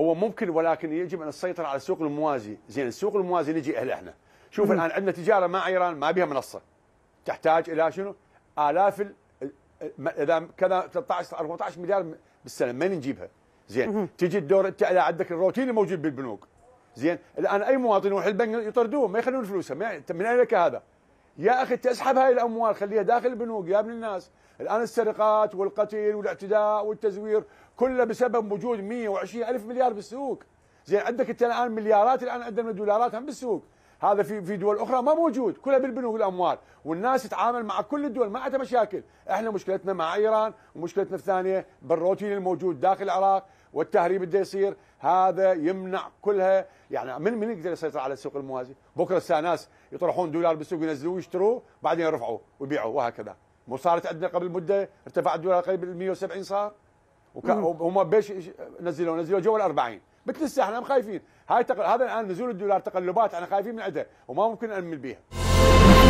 هو ممكن ولكن يجب ان نسيطر على السوق الموازي زين السوق الموازي نجي اهله احنا شوف مم. الان عندنا تجاره مع ايران ما بها منصه تحتاج الى شنو الاف اذا كذا 13 14 مليار بالسنه من نجيبها زين مم. تجي الدور انت اذا عندك الروتين الموجود بالبنوك زين الان اي مواطن يروح البنك يطردوه ما يخلون فلوسه من اين لك هذا يا اخي تسحب هاي الاموال خليها داخل البنوك يا ابن الناس الان السرقات والقتل والاعتداء والتزوير كله بسبب وجود 120 الف مليار بالسوق زين عندك انت الان مليارات الان عندنا دولارات هم بالسوق هذا في في دول اخرى ما موجود كلها بالبنوك الاموال والناس تتعامل مع كل الدول ما عندها مشاكل احنا مشكلتنا مع ايران ومشكلتنا الثانيه بالروتين الموجود داخل العراق والتهريب اللي يصير هذا يمنع كلها يعني من من يقدر يسيطر على السوق الموازي بكره ناس يطرحون دولار بالسوق ينزلوه ويشتروه بعدين يرفعوه ويبيعوه وهكذا مو صارت عندنا قبل مده ارتفع الدولار قريب ال 170 صار وهم بيش نزلوا نزلوا جو ال 40 مثل الساحه احنا خايفين هاي تقل... هذا الان نزول الدولار تقلبات احنا خايفين من عندها وما ممكن نامن بيها